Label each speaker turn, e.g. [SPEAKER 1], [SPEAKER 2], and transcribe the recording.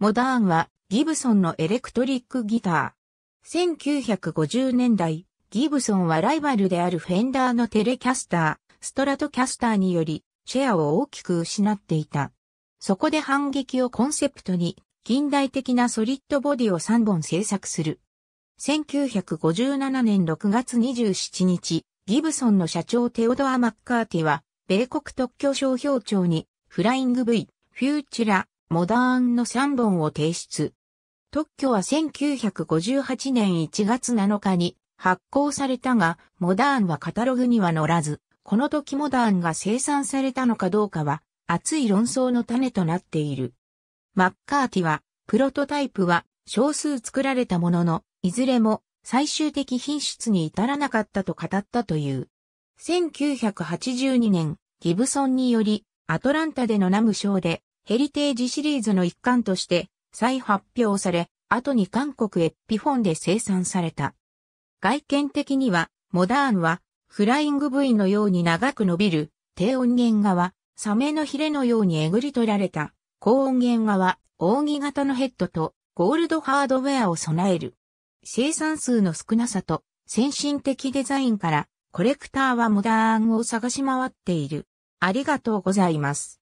[SPEAKER 1] モダーンはギブソンのエレクトリックギタ
[SPEAKER 2] ー。1950年代、ギブソンはライバルであるフェンダーのテレキャスター、ストラトキャスターにより、シェアを大きく失っていた。そこで反撃をコンセプトに、近代的なソリッドボディを3本制作する。1957年6月27日、ギブソンの社長テオドア・マッカーティは、米国特許商標庁に、フライング V、フューチュラ、モダーンの3本を提出。特許は1958年1月7日に発行されたが、モダーンはカタログには載らず、この時モダーンが生産されたのかどうかは、熱い論争の種となっている。マッカーティは、プロトタイプは少数作られたものの、いずれも最終的品質に至らなかったと語ったという。1982年、ギブソンにより、アトランタでのナム賞でヘリテージシリーズの一環として再発表され、後に韓国へピフォンで生産された。外見的には、モダーンは、フライング V のように長く伸びる、低音源側、サメのヒレのようにえぐり取られた、高音源側、扇形のヘッドと、ゴールドハードウェアを備える。生産数の少なさと、先進的デザインから、コレクターはモダーン
[SPEAKER 1] を探し回っている。ありがとうございます。